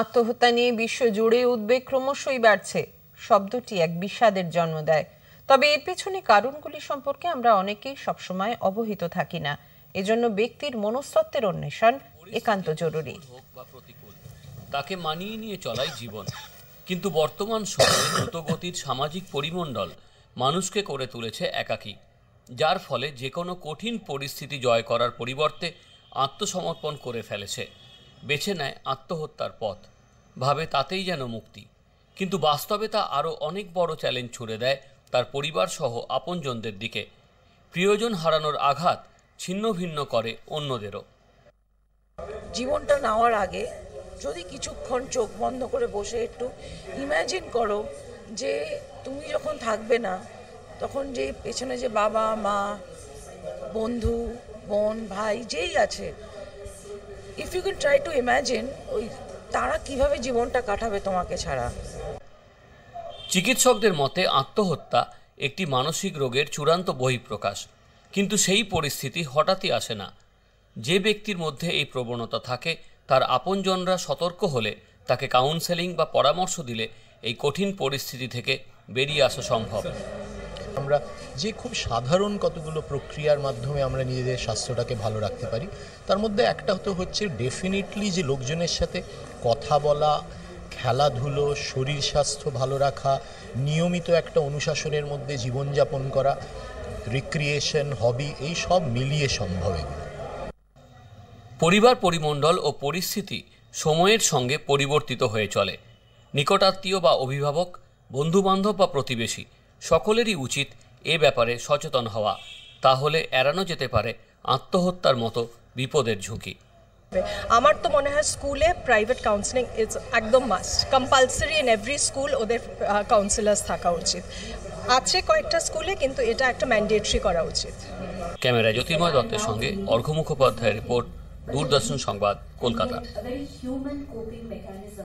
আত্মহত্যা নিয়ে বিশ্ব জুড়ে উদ্বেগ ক্রমশই বাড়ছে শব্দটি এক বিষাদের জন্ম দেয় তবে এর পেছনে কারণগুলি সম্পর্কে আমরা অনেকেই সবসময় অবহিত থাকি না এজন্য ব্যক্তির মনস্তত্ত্বের অন্বেষণ একান্ত জরুরি তাকে মানিয়ে নিয়ে চলাই জীবন কিন্তু বর্তমান সময়ে দ্রুতগতির সামাজিক পরিমণ্ডল মানুষকে করে তুলেছে একাকী যার ফলে যে কোনো কঠিন পরিস্থিতি জয় করার পরিবর্তে আত্মসমর্পণ করে ফেলেছে বেছে নেয় আত্মহত্যার পথ ভাবে তাতেই যেন মুক্তি কিন্তু বাস্তবে তা আরও অনেক বড় চ্যালেঞ্জ ছুড়ে দেয় তার পরিবারসহ আপনজনদের দিকে প্রিয়জন হারানোর আঘাত ছিন্ন ভিন্ন করে অন্যদেরও জীবনটা নেওয়ার আগে যদি কিছুক্ষণ চোখ বন্ধ করে বসে একটু ইম্যাজিন করো যে তুমি যখন থাকবে না তখন যে পেছনে যে বাবা মা বন্ধু বোন ভাই যেই আছে if you can try to imagine ওই তারা কিভাবে জীবনটা কাটাবে তোমাকে ছাড়া চিকিৎসকদের মতে আত্মহত্যা একটি মানসিক রোগের চূড়ান্ত বহিঃপ্রকাশ কিন্তু সেই পরিস্থিতি হঠাৎই আসে না যে ব্যক্তির মধ্যে এই প্রবণতা থাকে তার আপনজনরা সতর্ক হলে তাকে কাউন্সেলিং বা পরামর্শ দিলে এই কঠিন পরিস্থিতি থেকে বেরিয়ে আসা সম্ভব আমরা যে খুব সাধারণ কতগুলো প্রক্রিয়ার মাধ্যমে আমরা নিজেদের স্বাস্থ্যটাকে ভালো রাখতে পারি তার মধ্যে একটা তো হচ্ছে ডেফিনেটলি যে লোকজনের সাথে কথা বলা খেলাধুলো শরীর স্বাস্থ্য ভালো রাখা নিয়মিত একটা অনুশাসনের মধ্যে জীবনযাপন করা রিক্রিয়েশন হবি এই সব মিলিয়ে সম্ভব এগুলো পরিবার পরিমণ্ডল ও পরিস্থিতি সময়ের সঙ্গে পরিবর্তিত হয়ে চলে নিকটাত্মীয় বা অভিভাবক বন্ধুবান্ধব বা প্রতিবেশী সকলেরই উচিত এ ব্যাপারে সচেতন হওয়া তাহলে এড়ানো যেতে পারে আত্মহত্যার মতো বিপদের ঝুঁকি আমার তো মনে হয় স্কুলে প্রাইভেট কাউন্সিলিং ইজ একদম must compulsory in every school ওদের কাউন্সিলার্স থাকা উচিত আছে কয়েকটা স্কুলে কিন্তু এটা একটা ম্যান্ডেটরি করা উচিত ক্যামেরা জ্যোতির্ময় দত্তের সঙ্গে অর্ঘ্য মুখোপাধ্যায়ের রিপোর্ট দূরদর্শন সংবাদ কলকাতা